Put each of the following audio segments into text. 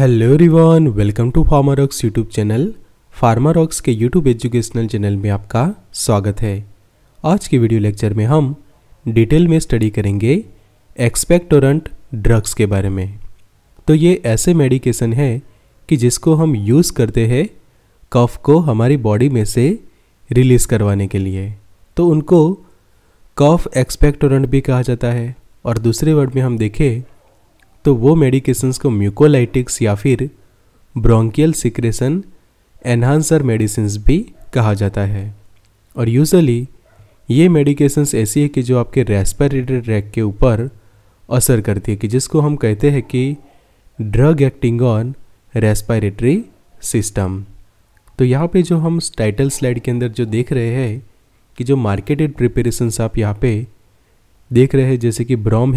Hello everyone welcome to Pharmarox YouTube channel Pharmarox के YouTube educational channel में आपका स्वागत है आज के वीडियो लेक्चर में हम डिटेल में स्टडी करेंगे एक्सपेक्टोरेंट ड्रग्स के बारे में तो ये ऐसे मेडिकेशन है कि जिसको हम यूज़ करते हैं कफ को हमारी बॉडी में से रिलीज़ करवाने के लिए तो उनको कफ एक्सपेक्टोरेंट भी कहा जाता है और दूसरे वर्ड में हम देखें तो वो मेडिकेशंस को म्यूकोलाइटिक्स या फिर ब्रोंकियल सिक्रेशन एनहांसर मेडिसिन भी कहा जाता है और यूजली ये मेडिकेशंस ऐसी है कि जो आपके रेस्पिरेटरी ट्रैक के ऊपर असर करती है कि जिसको हम कहते हैं कि drug acting on respiratory system तो यहाँ पे जो हम टाइटल स्लाइड के अंदर जो देख रहे हैं कि जो मार्केटेड प्रिपरेशंस आप यहाँ पे देख रहे हैं जैसे कि ब्रोम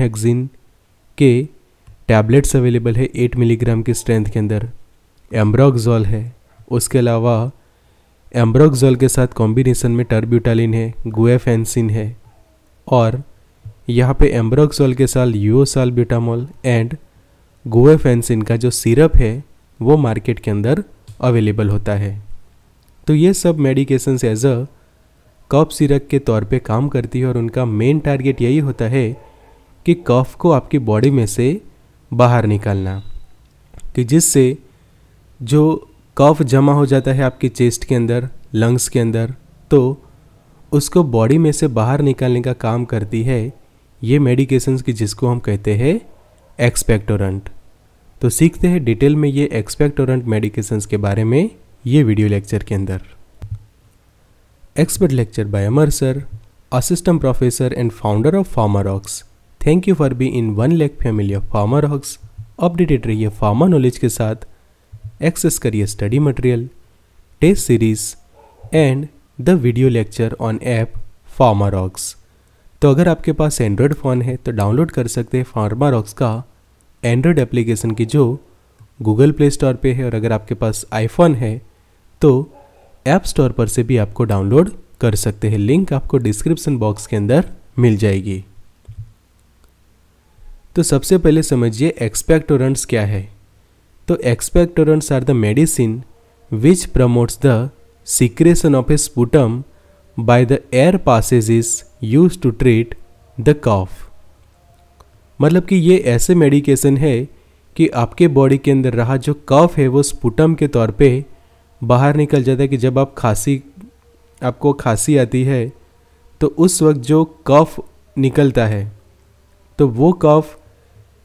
के टैबलेट्स अवेलेबल है एट मिलीग्राम की स्ट्रेंथ के अंदर एम्ब्रोक्जॉल है उसके अलावा एम्ब्रोक्जॉल के साथ कॉम्बिनेशन में टर्ब्यूटालिन है गुएफेंसिन है और यहाँ पे एम्ब्रोक्सोल के साथ यूओसाल ब्यूटामोल एंड गुएफेंसिन का जो सिरप है वो मार्केट के अंदर अवेलेबल होता है तो ये सब medications as a cough syrup के तौर पे काम करती है और उनका मेन टारगेट यही होता है कि कफ को आपकी बॉडी में से बाहर निकालना कि जिससे जो कफ जमा हो जाता है आपके चेस्ट के अंदर लंग्स के अंदर तो उसको बॉडी में से बाहर निकालने का काम करती है ये मेडिकेशंस की जिसको हम कहते हैं एक्सपेक्टोरेंट तो सीखते हैं डिटेल में ये एक्सपेक्टोरेंट मेडिकेशंस के बारे में ये वीडियो लेक्चर के अंदर expert lecture by Amar sir assistant professor and founder of Pharmarox thank you for being one lakh family of Pharmarox updated रहिए फार्मा नॉलेज के साथ एक्सेस करिए study material test series and the video lecture on app Pharmarox तो अगर आपके पास Android phone है तो download कर सकते हैं फार्मा रॉक्स का एंड्रॉयड एप्लीकेशन की जो गूगल प्ले स्टोर पर है और अगर आपके पास आईफोन है तो ऐप स्टोर पर से भी आपको डाउनलोड कर सकते हैं लिंक आपको डिस्क्रिप्शन बॉक्स के अंदर मिल जाएगी तो सबसे पहले समझिए एक्सपेक्टोरेंट्स क्या है तो expectorants are the medicine which promotes the secretion of a sputum by the air passes use to treat the the मतलब कि ये ऐसे मेडिकेशन है कि आपके बॉडी के अंदर रहा जो कफ है वो स्पुटम के तौर पे बाहर निकल जाता है कि जब आप खांसी आपको खांसी आती है तो उस वक्त जो कफ निकलता है तो वो कफ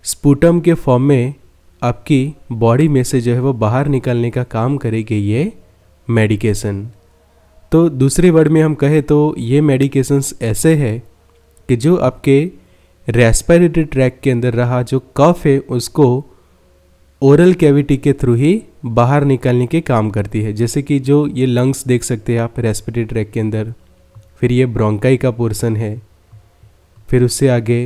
स्पूटम के फॉर्म में आपकी बॉडी में से जो है वो बाहर निकलने का काम करेगी ये मेडिकेशन तो दूसरे वर्ड में हम कहें तो ये मेडिकेशंस ऐसे हैं कि जो आपके रेस्पिरेटरी ट्रैक के अंदर रहा जो कफ है उसको ओरल कैविटी के थ्रू ही बाहर निकालने के काम करती है जैसे कि जो ये लंग्स देख सकते हैं आप रेस्पिरेटरी ट्रैक के अंदर फिर ये ब्रोंकाई का पोर्सन है फिर उससे आगे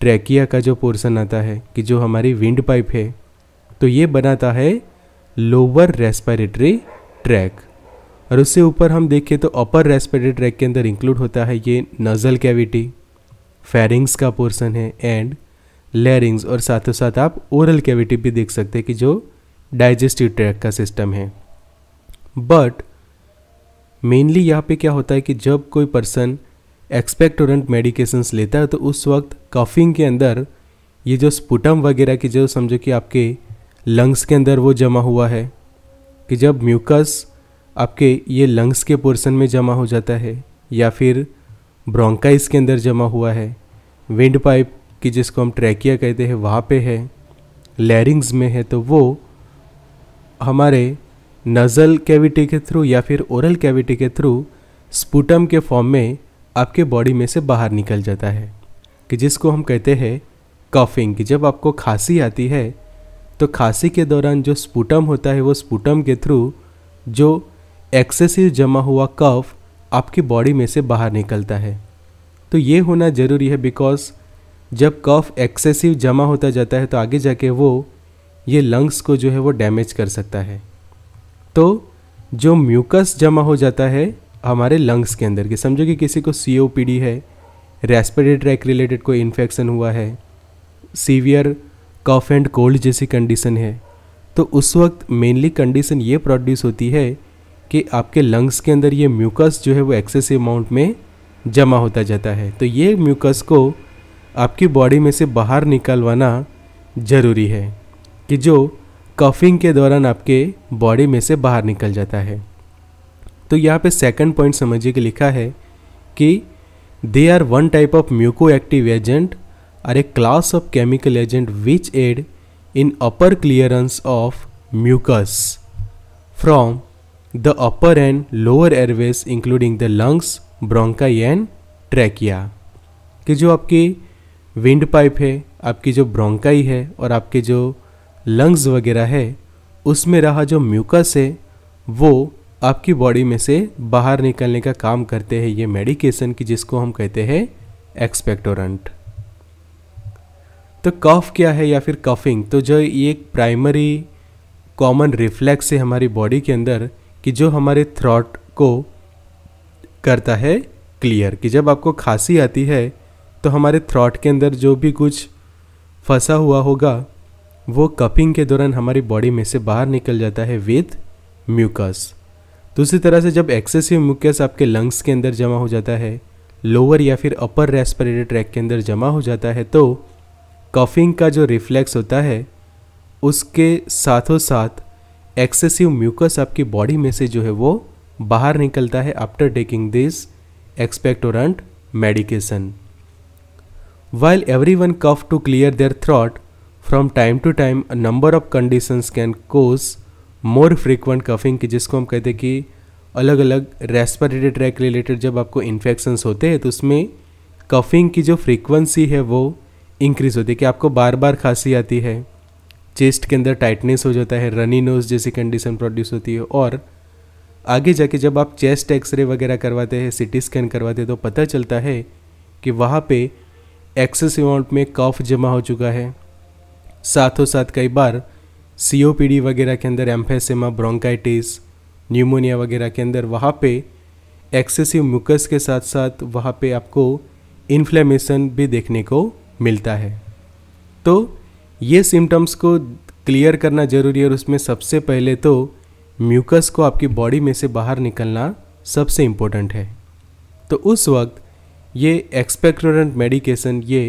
ट्रैकिया का जो पोर्सन आता है कि जो हमारी विंड पाइप है तो ये बनाता है लोअर रेस्पिरेटरी ट्रैक और उससे ऊपर हम देखें तो अपर रेस्पिरेटरी ट्रैक के अंदर इंक्लूड होता है ये नज़ल कैविटी फेरिंग्स का पोर्सन है एंड लेरिंग्स और साथों साथ आप ओरल कैविटी भी देख सकते हैं कि जो डाइजेस्टिव ट्रैक का सिस्टम है बट मेनली यहाँ पे क्या होता है कि जब कोई पर्सन एक्सपेक्टोरेंट मेडिकेशंस लेता है तो उस वक्त कफिंग के अंदर ये जो स्पुटम वगैरह की जो समझो कि आपके लंग्स के अंदर वो जमा हुआ है कि जब म्यूकस आपके ये लंग्स के पोर्शन में जमा हो जाता है या फिर ब्रोंकाइस के अंदर जमा हुआ है विंड पाइप की जिसको हम ट्रैकिया कहते हैं वहाँ पे है लैरिंग्स में है तो वो हमारे नज़ल कैविटी के थ्रू या फिर ओरल कैविटी के थ्रू स्पुटम के फॉर्म में आपके बॉडी में से बाहर निकल जाता है कि जिसको हम कहते हैं कफिंग कि जब आपको खांसी आती है तो खांसी के दौरान जो स्पूटम होता है वो स्पूटम के थ्रू जो एक्सेसिव जमा हुआ कफ आपकी बॉडी में से बाहर निकलता है तो ये होना ज़रूरी है बिकॉज जब कफ एक्सेसिव जमा होता जाता है तो आगे जाके वो ये लंग्स को जो है वो डैमेज कर सकता है तो जो म्यूकस जमा हो जाता है हमारे लंग्स के अंदर के समझो कि किसी को सी है रेस्पिरेटरी ट्रैक रिलेटेड कोई इन्फेक्शन हुआ है सीवियर कफ एंड कोल्ड जैसी कंडीशन है तो उस वक्त मेनली कंडीशन ये प्रोड्यूस होती है कि आपके लंग्स के अंदर ये म्यूकस जो है वो एक्सेसिव अमाउंट में जमा होता जाता है तो ये म्यूकस को आपकी बॉडी में से बाहर निकलवाना ज़रूरी है कि जो कफिंग के दौरान आपके बॉडी में से बाहर निकल जाता है तो यहाँ पे सेकंड पॉइंट समझिए कि लिखा है कि they are one type of mucoactive agent are a class of chemical agent which aid in upper clearance of mucus from the upper and lower airways including the lungs bronchi and trachea कि जो आपकी wind pipe है आपकी जो bronchi है और आपके जो लंग्स वगैरह है उसमें रहा जो म्यूकस है वो आपकी बॉडी में से बाहर निकलने का काम करते हैं ये मेडिकेशन की जिसको हम कहते हैं एक्सपेक्टोरेंट तो कफ क्या है या फिर कफिंग तो जो ये एक प्राइमरी कॉमन रिफ्लेक्स है हमारी बॉडी के अंदर कि जो हमारे थ्रॉट को करता है क्लियर कि जब आपको खांसी आती है तो हमारे थ्रॉट के अंदर जो भी कुछ फंसा हुआ होगा वो कफिंग के दौरान हमारी बॉडी में से बाहर निकल जाता है विथ म्यूकस दूसरी तरह से जब एक्सेसिव म्यूकस आपके लंग्स के अंदर जमा हो जाता है लोअर या फिर अपर रेस्पिरेटरी ट्रैक के अंदर जमा हो जाता है तो कफिंग का जो रिफ्लेक्स होता है उसके साथों साथ एक्सेसिव म्यूकस आपकी बॉडी में से जो है वो बाहर निकलता है after taking this expectorant medication while everyone cough to clear their throat from time to time number of conditions can cause more frequent coughing की जिसको हम कहते हैं कि अलग अलग रेस्पिरेटरी ट्रैक रिलेटेड जब आपको इन्फेक्शन होते हैं तो उसमें कफिंग की जो फ्रीक्वेंसी है वो इंक्रीज़ होती है कि आपको बार बार खांसी आती है चेस्ट के अंदर टाइटनेस हो जाता है रनी नोज जैसी कंडीशन प्रोड्यूस होती है और आगे जाके जब आप चेस्ट एक्सरे वगैरह करवाते हैं सिटी स्कैन करवाते हैं तो पता चलता है कि वहाँ पे एक्सेस अमाउंट में कफ जमा हो चुका है साथों साथ कई बार सीओपीडी वगैरह के अंदर एम्फेसिमा ब्रोंकाइटिस न्यूमोनिया वगैरह के अंदर वहाँ पे एक्सेसिव मुकस के साथ साथ वहाँ पे आपको इन्फ्लेमेशन भी देखने को मिलता है तो ये सिम्टम्स को क्लियर करना ज़रूरी है और उसमें सबसे पहले तो म्यूकस को आपकी बॉडी में से बाहर निकलना सबसे इम्पोर्टेंट है तो उस वक्त ये एक्सपेक्टोरेंट मेडिकेशन ये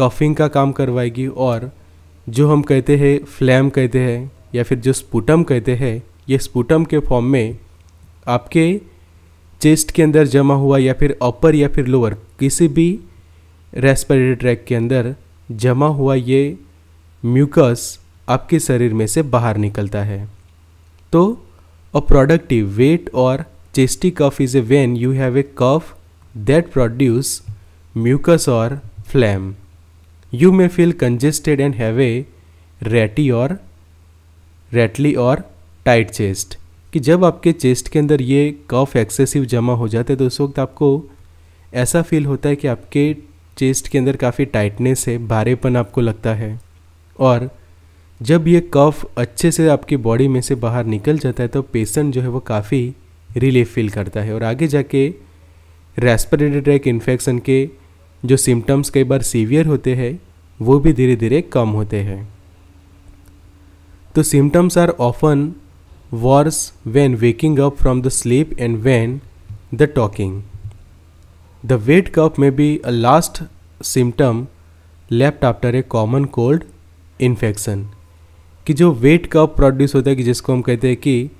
कफिंग का काम करवाएगी और जो हम कहते हैं फ्लैम कहते हैं या फिर जो स्पूटम कहते हैं ये स्पूटम के फॉर्म में आपके चेस्ट के अंदर जमा हुआ या फिर अपर या फिर लोअर किसी भी रेस्पिरेटरी ट्रैक के अंदर जमा हुआ ये म्यूकस आपके शरीर में से बाहर निकलता है तो अ प्रोडक्टिव वेट और chesty cough is a when you have a cough that produce mucus और phlegm you may feel congested and have a ratty और रेटली और टाइट चेस्ट कि जब आपके चेस्ट के अंदर ये कफ एक्सेसिव जमा हो जाते हैं तो उस वक्त आपको ऐसा फील होता है कि आपके चेस्ट के अंदर काफ़ी टाइटनेस है भारेपन आपको लगता है और जब ये कफ अच्छे से आपकी बॉडी में से बाहर निकल जाता है तो पेशेंट जो है वो काफ़ी रिलीफ फील करता है और आगे जाके रेस्परेटरी ट्रैक इन्फेक्शन के जो सिम्टम्स कई बार सीवियर होते हैं वो भी धीरे धीरे कम होते हैं तो symptoms are often worse when waking up from the sleep and when the talking the wet cough may be a last symptom left after a common cold infection कि जो वेट कप प्रोड्यूस होता है कि जिसको हम कहते हैं कि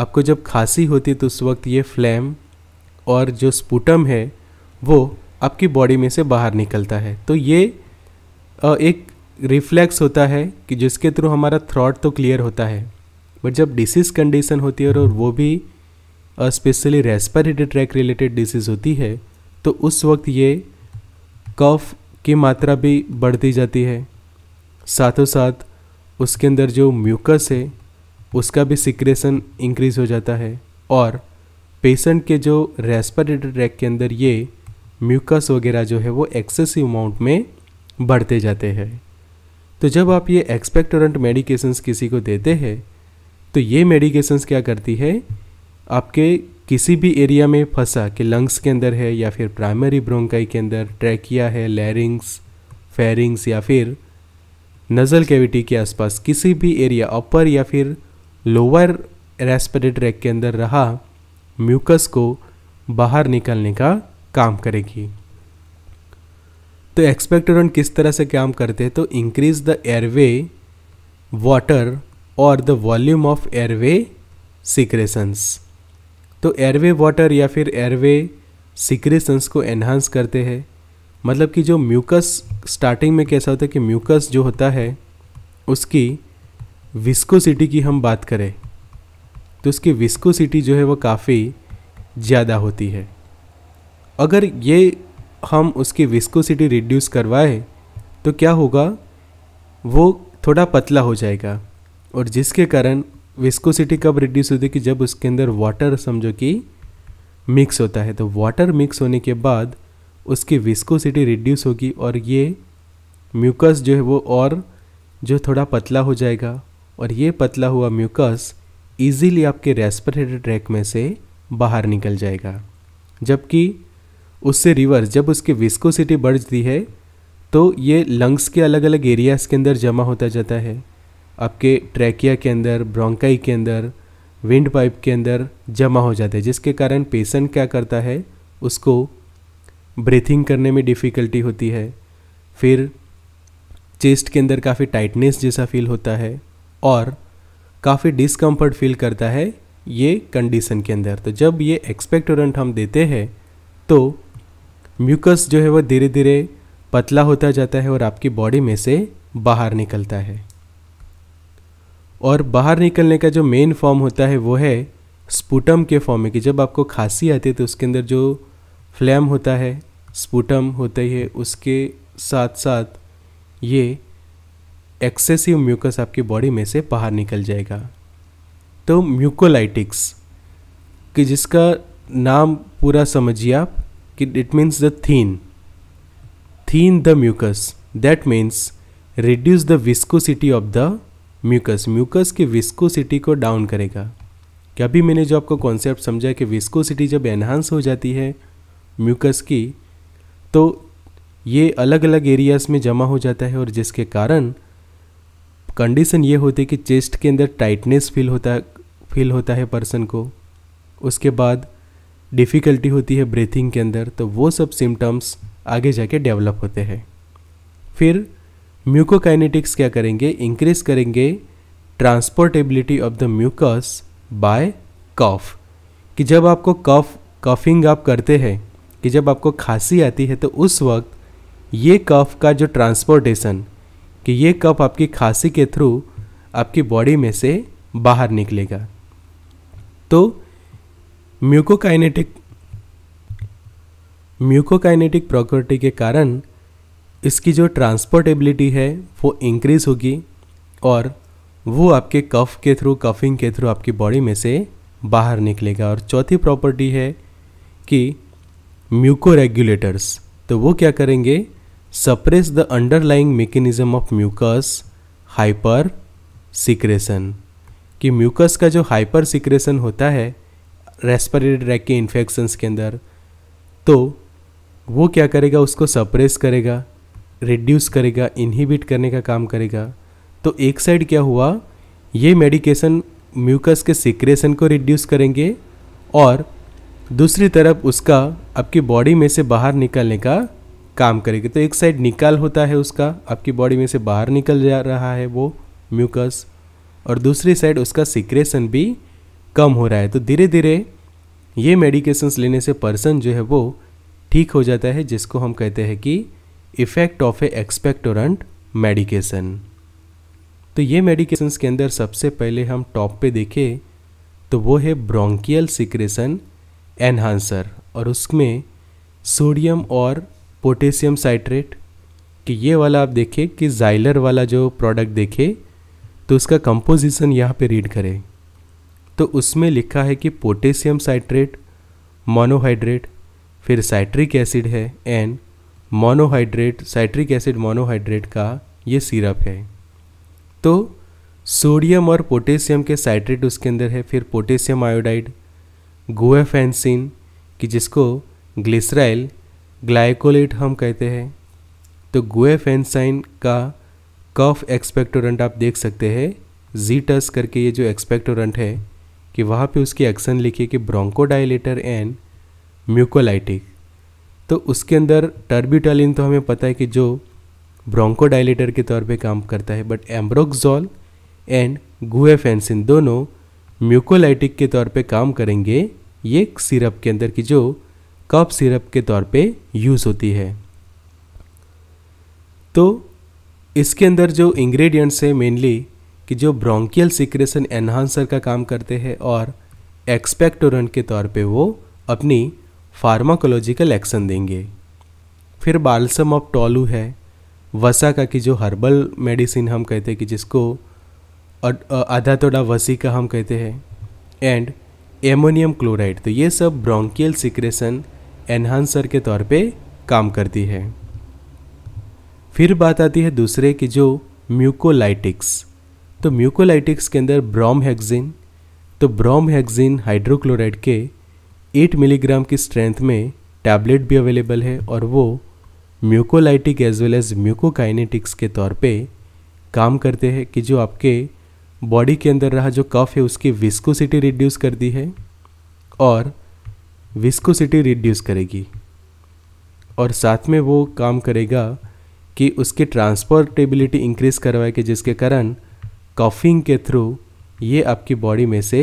आपको जब खांसी होती है तो उस वक्त ये फ्लैम और जो स्पूटम है वो आपकी बॉडी में से बाहर निकलता है तो ये एक रिफ्लेक्स होता है कि जिसके थ्रू हमारा थ्रॉट तो क्लियर होता है बट जब डिसीज कंडीशन होती है और वो भी specially respiratory tract related disease होती है तो उस वक्त ये कफ की मात्रा भी बढ़ती जाती है साथों साथ उसके अंदर जो म्यूकस है उसका भी सिक्रेशन इंक्रीज हो जाता है और पेशेंट के जो रेस्पिरेटरी ट्रैक के अंदर ये म्यूकस वगैरह जो है वो एक्सेसिव अमाउंट में बढ़ते जाते हैं तो जब आप ये एक्सपेक्टोरेंट मेडिकेशंस किसी को देते हैं तो ये मेडिकेशंस क्या करती है आपके किसी भी एरिया में फंसा कि लंग्स के अंदर है या फिर प्राइमरी ब्रोंकाई के अंदर ट्रैकिया है लैरिंग्स फेरिंग्स या फिर नज़ल कैविटी के आसपास किसी भी एरिया अपर या फिर लोअर रेस्पिरेटरी ट्रैक के अंदर रहा म्यूकस को बाहर निकालने का काम करेगी तो एक्सपेक्टोरन किस तरह से काम करते हैं तो इंक्रीज द एयरवे वाटर और the volume of airway secretions तो एयरवे वाटर या फिर एयरवे सिक्रेशंस को एनहांस करते हैं मतलब कि जो म्यूकस स्टार्टिंग में कैसा होता है कि म्यूकस जो होता है उसकी विस्कोसिटी की हम बात करें तो उसकी विस्कोसिटी जो है वो काफ़ी ज़्यादा होती है अगर ये हम उसकी विस्कोसिटी रिड्यूस करवाएं तो क्या होगा वो थोड़ा पतला हो जाएगा और जिसके कारण विस्कोसिटी कब रिड्यूस होती है कि जब उसके अंदर वाटर समझो कि मिक्स होता है तो वाटर मिक्स होने के बाद उसकी विस्कोसिटी रिड्यूस होगी और ये म्यूकस जो है वो और जो थोड़ा पतला हो जाएगा और ये पतला हुआ म्यूकस ईजीली आपके रेस्परेटरी ट्रैक में से बाहर निकल जाएगा जबकि उससे रिवर्स जब उसकी विस्कोसिटी बढ़ती है तो ये लंग्स के अलग अलग एरियाज़ के अंदर जमा होता जाता है आपके ट्रैकिया के अंदर ब्रोंकाई के अंदर विंड पाइप के अंदर जमा हो जाता है जिसके कारण पेशेंट क्या करता है उसको ब्रीथिंग करने में डिफ़िकल्टी होती है फिर चेस्ट के अंदर काफ़ी टाइटनेस जैसा फील होता है और काफ़ी डिसकम्फर्ट फील करता है ये कंडीशन के अंदर तो जब ये एक्सपेक्टोरेंट हम देते हैं तो म्यूकस जो है वह धीरे धीरे पतला होता जाता है और आपकी बॉडी में से बाहर निकलता है और बाहर निकलने का जो मेन फॉर्म होता है वो है स्पूटम के फॉर्म में कि जब आपको खांसी आती है तो उसके अंदर जो फ्लैम होता है स्पूटम होता ही है उसके साथ साथ ये एक्सेसिव म्यूकस आपकी बॉडी में से बाहर निकल जाएगा तो म्यूकोलाइटिक्स कि जिसका नाम पूरा समझिए आप कि it means the thin thin the mucus that means reduce the viscosity of the mucus mucus की विस्कोसिटी को डाउन करेगा क्या भी मैंने जो आपको कॉन्सेप्ट समझा कि विस्कोसिटी जब एनहांस हो जाती है म्यूकस की तो ये अलग अलग एरियाज में जमा हो जाता है और जिसके कारण कंडीशन ये होती है कि चेस्ट के अंदर टाइटनेस फील होता फील होता है पर्सन को उसके बाद डिफ़िकल्टी होती है ब्रीथिंग के अंदर तो वो सब सिम्टम्स आगे जाके डेवलप होते हैं फिर म्यूकोकाइनेटिक्स क्या करेंगे इंक्रीज करेंगे transportability of the mucus by cough कि जब आपको कफ कफिंग आप करते हैं कि जब आपको खांसी आती है तो उस वक्त ये कफ का जो ट्रांसपोर्टेशन कि ये कफ आपकी खांसी के थ्रू आपकी बॉडी में से बाहर निकलेगा तो म्यूकोकाइनेटिक म्यूकोकाइनेटिक प्रॉपर्टी के कारण इसकी जो ट्रांसपोर्टेबिलिटी है वो इंक्रीज़ होगी और वो आपके कफ के थ्रू कफिंग के थ्रू आपकी बॉडी में से बाहर निकलेगा और चौथी प्रॉपर्टी है कि म्यूको रेगुलेटर्स तो वो क्या करेंगे suppress the underlying mechanism of mucus hypersecretion कि म्यूकस का जो हाइपर सिक्रेशन होता है रेस्परेटरी ट्रैक के इन्फेक्शन के अंदर तो वो क्या करेगा उसको सप्रेस करेगा रिड्यूस करेगा इनहिबिट करने का काम करेगा तो एक साइड क्या हुआ ये मेडिकेशन म्यूकस के सिक्रेशन को रिड्यूस करेंगे और दूसरी तरफ उसका आपकी बॉडी में से बाहर निकलने का काम करेगा तो एक साइड निकाल होता है उसका आपकी बॉडी में से बाहर निकल जा रहा है वो म्यूकस और दूसरी साइड उसका सिक्रेशन भी कम हो रहा है तो धीरे धीरे ये मेडिकेशंस लेने से पर्सन जो है वो ठीक हो जाता है जिसको हम कहते हैं कि effect of a expectorant medication तो ये मेडिकेशंस के अंदर सबसे पहले हम टॉप पे देखें तो वो है ब्रोंकियल सिक्रेशन एनहांसर और उसमें सोडियम और पोटेशियम साइट्रेट कि ये वाला आप देखें कि जाइलर वाला जो प्रोडक्ट देखें तो उसका कंपोजिशन यहाँ पे रीड करें तो उसमें लिखा है कि पोटेशियम साइट्रेट मोनोहाइड्रेट फिर साइट्रिक एसिड है and monohydrate citric acid monohydrate का ये सिरप है तो सोडियम और पोटेशियम के साइट्रेट उसके अंदर है फिर पोटेशियम आयोडाइड गोएफेंसिन कि जिसको ग्लिसराइल ग्लाइकोलेट हम कहते हैं तो गोएफेंसाइन का कफ एक्सपेक्टोरेंट आप देख सकते हैं जीटस करके ये जो एक्सपेक्टोरेंट है कि वहाँ पे उसकी एक्शन लिखी कि ब्रोंकोडाइलेटर एंड म्यूकोलाइटिक तो उसके अंदर टर्बिटालिन तो हमें पता है कि जो ब्रोंकोडाइलेटर के तौर पे काम करता है बट एम्ब्रोक्जॉल एंड गुएफेंसिन दोनों म्यूकोलाइटिक के तौर पे काम करेंगे ये सिरप के अंदर की जो कफ सिरप के तौर पे यूज़ होती है तो इसके अंदर जो इंग्रेडिएंट्स है मेनली कि जो ब्रोंकियल सिक्रेशन एनहांसर का काम करते हैं और एक्सपेक्टोरेंट के तौर पे वो अपनी फार्माकोलॉजिकल एक्शन देंगे फिर बालसम ऑफ टॉलू है वसा का कि जो हर्बल मेडिसिन हम कहते हैं कि जिसको आधा तोड़ा वसी का हम कहते हैं एंड एमोनियम क्लोराइड तो ये सब ब्रोंकियल सिक्रेशन एनहांसर के तौर पे काम करती है फिर बात आती है दूसरे की जो म्यूकोलाइटिक्स तो म्यूकोलाइटिक्स के अंदर ब्रोम हेक्सिन तो ब्रोम हेक्सिन हाइड्रोक्लोराइड के 8 मिलीग्राम की स्ट्रेंथ में टैबलेट भी अवेलेबल है और वो mucolytic as well as mucokinetics के तौर पे काम करते हैं कि जो आपके बॉडी के अंदर रहा जो कफ है उसकी विस्कोसिटी रिड्यूस कर दी है और विस्कोसिटी रिड्यूस करेगी और साथ में वो काम करेगा कि उसकी ट्रांसपोर्टेबिलिटी इंक्रीज करवाए कि जिसके कारण कफिंग के थ्रू ये आपकी बॉडी में से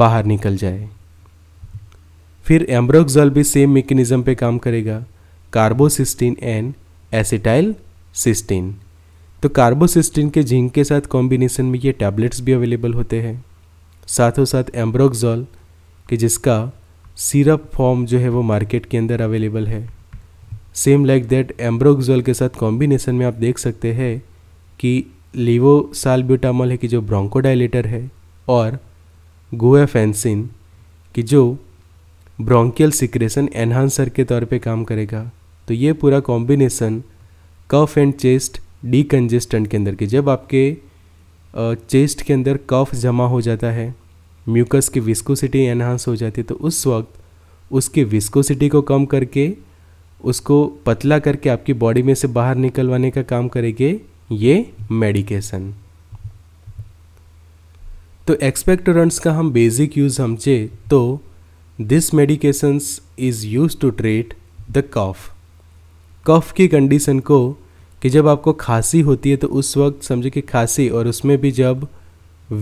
बाहर निकल जाए फिर एम्ब्रोक्सॉल भी सेम मेकेनिज़म पे काम करेगा कार्बोसिस्टीन एंड एसिटाइल सिस्टीन तो कार्बोसिस्टीन के जिंक के साथ कॉम्बिनेशन में ये टैबलेट्स भी अवेलेबल होते हैं साथों साथ एम्ब्रोक्सॉल कि जिसका सिरप फॉर्म जो है वो मार्केट के अंदर अवेलेबल है सेम लाइक दैट एम्ब्रोक्सॉल के साथ कॉम्बिनेशन में आप देख सकते हैं कि लिवो लीवोसालब्यूटामॉल है कि जो ब्रोंकोडाइलेटर है और गुएफेंसिन कि जो ब्रोंकियल सिक्रेशन एनहांसर के तौर पे काम करेगा तो ये पूरा कॉम्बिनेसन कफ एंड चेस्ट डी के अंदर के जब आपके चेस्ट के अंदर कफ जमा हो जाता है म्यूकस की विस्कोसिटी एनहांस हो जाती है तो उस वक्त उसकी विस्कोसिटी को कम करके उसको पतला करके आपकी बॉडी में से बाहर निकलवाने का काम करेंगे ये मेडिकेशन तो एक्सपेक्टोरेंट्स का हम बेसिक यूज़ समझे तो this medications is use to treat the cough cough की कंडीशन को कि जब आपको खांसी होती है तो उस वक्त समझे कि खांसी और उसमें भी जब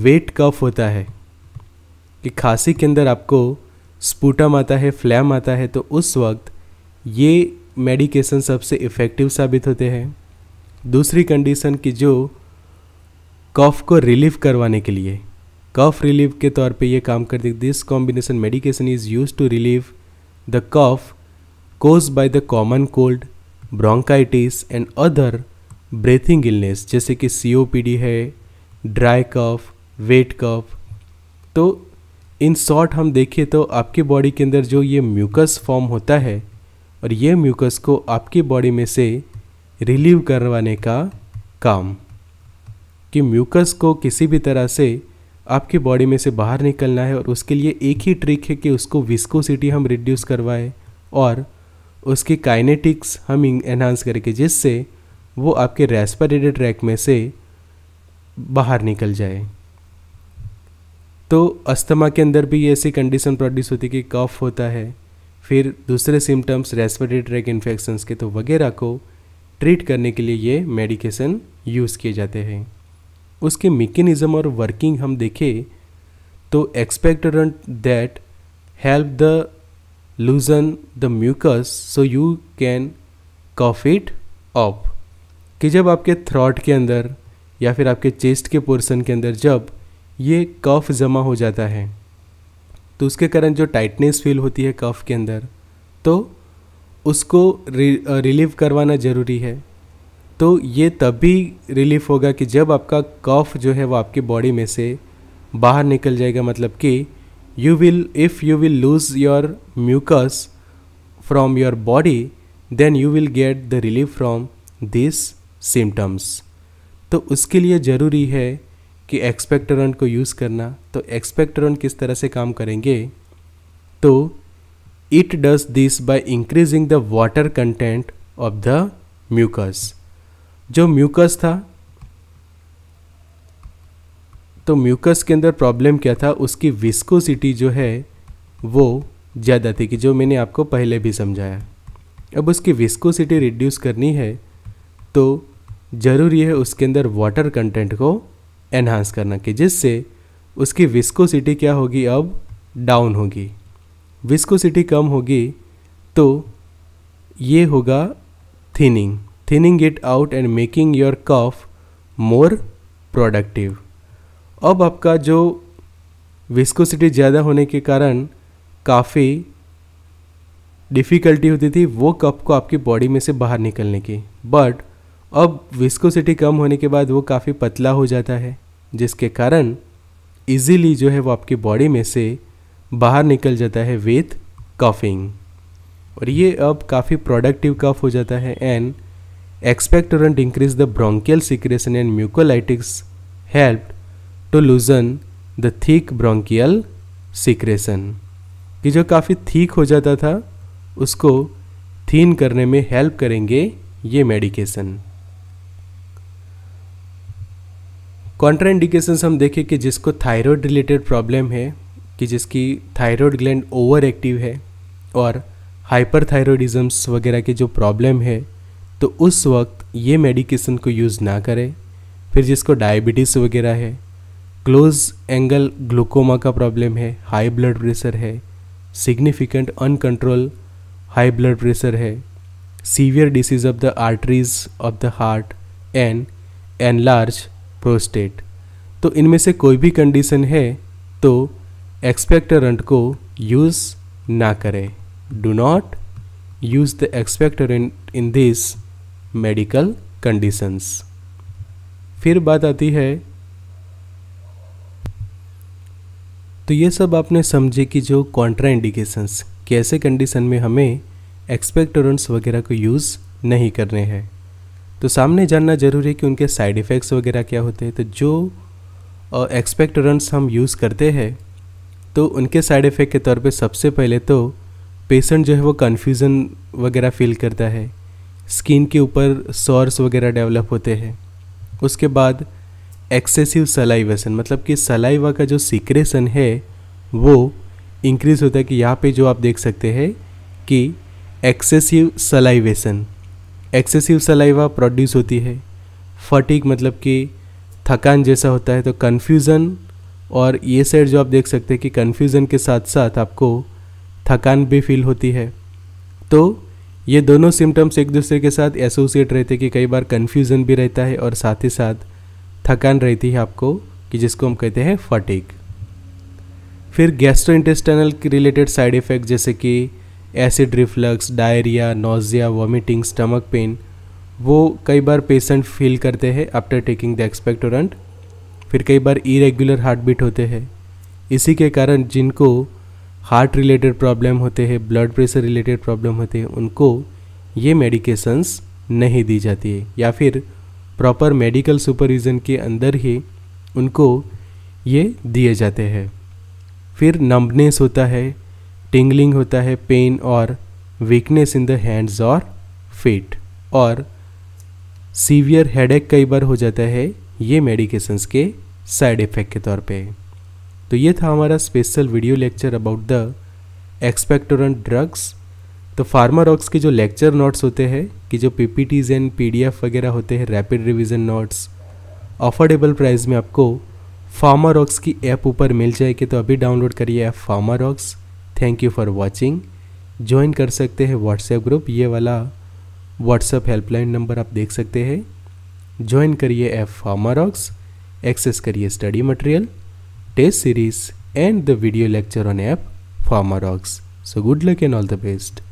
वेट कफ होता है कि खांसी के अंदर आपको स्पूटम आता है फ्लैम आता है तो उस वक्त ये मेडिकेशन सबसे इफ़ेक्टिव साबित होते हैं दूसरी कंडीशन की जो कफ को रिलीव करवाने के लिए कफ रिलीव के तौर पे ये काम कर दी this combination medication is use to relieve the cough cause by the common cold bronchitis and other breathing illness जैसे कि सी है ड्राई कफ वेट कफ तो इन शॉर्ट हम देखें तो आपके बॉडी के अंदर जो ये म्यूकस फॉर्म होता है और ये म्यूकस को आपकी बॉडी में से रिलीव करवाने का काम कि म्यूकस को किसी भी तरह से आपकी बॉडी में से बाहर निकलना है और उसके लिए एक ही ट्रिक है कि उसको विस्कोसिटी हम रिड्यूस करवाएं और उसकी काइनेटिक्स हम एनहांस करके जिससे वो आपके रेस्पिरेटरी ट्रैक में से बाहर निकल जाए तो अस्थमा के अंदर भी ऐसी कंडीशन प्रोड्यूस होती है कि कफ होता है फिर दूसरे सिम्टम्स रेस्पिरेटरी ट्रैक इन्फेक्शंस के तो वगैरह को ट्रीट करने के लिए ये मेडिकेशन यूज़ किए जाते हैं उसके मेकेनिज़म और वर्किंग हम देखें तो expectorant that help the loosen the mucus so you can cough it off कि जब आपके थ्रॉट के अंदर या फिर आपके चेस्ट के पोर्सन के अंदर जब ये कफ जमा हो जाता है तो उसके कारण जो टाइटनेस फील होती है कफ के अंदर तो उसको रिलीव करवाना ज़रूरी है तो ये तभी रिलीफ होगा कि जब आपका कफ जो है वो आपकी बॉडी में से बाहर निकल जाएगा मतलब कि you will if you will loose your mucus from your body then you will get the relief from this symptoms तो उसके लिए ज़रूरी है कि एक्सपेक्टोरेंट को यूज़ करना तो एक्सपेक्टोरेंट किस तरह से काम करेंगे तो It does this by increasing the water content of the mucus. जो म्यूकस था तो म्यूकस के अंदर प्रॉब्लम क्या था उसकी विस्कोसिटी जो है वो ज़्यादा थी कि जो मैंने आपको पहले भी समझाया अब उसकी विस्कोसिटी रिड्यूस करनी है तो ज़रूरी है उसके अंदर वाटर कंटेंट को एनहांस करना कि जिससे उसकी विस्कोसिटी क्या होगी अब डाउन होगी विस्कोसिटी कम होगी तो ये होगा thinning thinning it out and making your cough more productive अब आपका जो विस्कोसिटी ज़्यादा होने के कारण काफ़ी डिफ़िकल्टी होती थी वो कप को आपकी बॉडी में से बाहर निकलने की बट अब विस्कोसिटी कम होने के बाद वो काफ़ी पतला हो जाता है जिसके कारण इजीली जो है वो आपकी बॉडी में से बाहर निकल जाता है विथ कफिंग और ये अब काफ़ी प्रोडक्टिव कफ हो जाता है and expectorant increase the bronchial secretion and mucolytics help to loosen the thick bronchial secretion कि जो काफ़ी थीक हो जाता था उसको थीन करने में हेल्प करेंगे ये मेडिकेशन कॉन्ट्राइंडिकेशंस हम देखें कि जिसको थायराइड रिलेटेड प्रॉब्लम है कि जिसकी थायराइड ग्लैंड ओवर एक्टिव है और थायरॉयडिज़म्स वगैरह के जो प्रॉब्लम है तो उस वक्त ये मेडिकेशन को यूज़ ना करें फिर जिसको डायबिटीज़ वगैरह है क्लोज एंगल ग्लूकोमा का प्रॉब्लम है हाई ब्लड प्रेशर है significant uncontrol high blood pressure है severe disease of the arteries of the heart and enlarge prostate तो इनमें से कोई भी कंडीशन है तो एक्सपेक्टरेंट को यूज़ ना करें do not use the expectorant in this medical conditions फिर बात आती है तो ये सब आपने समझे कि जो कॉन्ट्रा इंडिकेशंस कैसे कंडीशन में हमें एक्सपेक्टोरेंट्स वगैरह को यूज़ नहीं करने हैं तो सामने जानना जरूरी है कि उनके साइड इफ़ेक्ट्स वगैरह क्या होते हैं तो जो एक्सपेक्टोरेंट्स हम यूज़ करते हैं तो उनके साइड इफ़ेक्ट के तौर पे सबसे पहले तो पेशेंट जो है वो कन्फ्यूज़न वगैरह फील करता है स्किन के ऊपर सॉर्स वगैरह डेवलप होते हैं उसके बाद एक्सेसिव सलाइवेशन मतलब कि सलाइवा का जो सिक्रेशन है वो इंक्रीज़ होता है कि यहाँ पे जो आप देख सकते हैं कि excessive salivation excessive saliva produce होती है फटिक मतलब कि थकान जैसा होता है तो कन्फ्यूज़न और ये साइड जो आप देख सकते हैं कि कन्फ्यूज़न के साथ साथ आपको थकान भी फील होती है तो ये दोनों सिम्टम्स एक दूसरे के साथ एसोसिएट रहते हैं कि कई बार कन्फ्यूज़न भी रहता है और साथ ही साथ थकान रहती है आपको कि जिसको हम कहते हैं फटिक फिर गैस्ट्रो के रिलेटेड साइड इफ़ेक्ट जैसे कि acid reflux diarrhoea nausea vomiting stomach pain वो कई बार पेशेंट फील करते हैं आफ्टर टेकिंग द एक्सपेक्टोरेंट फिर कई बार इरेगुलर हार्ट बीट होते हैं इसी के कारण जिनको हार्ट रिलेटेड प्रॉब्लम होते हैं ब्लड प्रेशर रिलेटेड प्रॉब्लम होते हैं उनको ये मेडिकेशंस नहीं दी जाती है या फिर प्रॉपर मेडिकल सुपरविज़न के अंदर ही उनको ये दिए जाते हैं फिर नम्बनेस होता है टिंगलिंग होता है पेन और वीकनेस इन द हैंड्स और फीट और सीवियर हेडेक कई बार हो जाता है ये मेडिकेशंस के साइड इफ़ेक्ट के तौर पे तो ये था हमारा special video lecture about the expectorant drugs तो फार्मारॉक्स के जो लेक्चर नोट्स होते हैं कि जो पीपीटीज एंड पीडीएफ वगैरह होते हैं rapid revision notes affordable price में आपको फार्मारॉक्स की ऐप ऊपर मिल जाएगी तो अभी डाउनलोड करिए app Pharmarox thank you for watching join कर सकते हैं व्हाट्सएप ग्रुप ये वाला व्हाट्सएप हेल्पलाइन नंबर आप देख सकते हैं ज्वाइन करिए ऐप फार्मारॉक्स एक्सेस करिए study material test series and the video lecture on app Pharmarox so good luck and all the best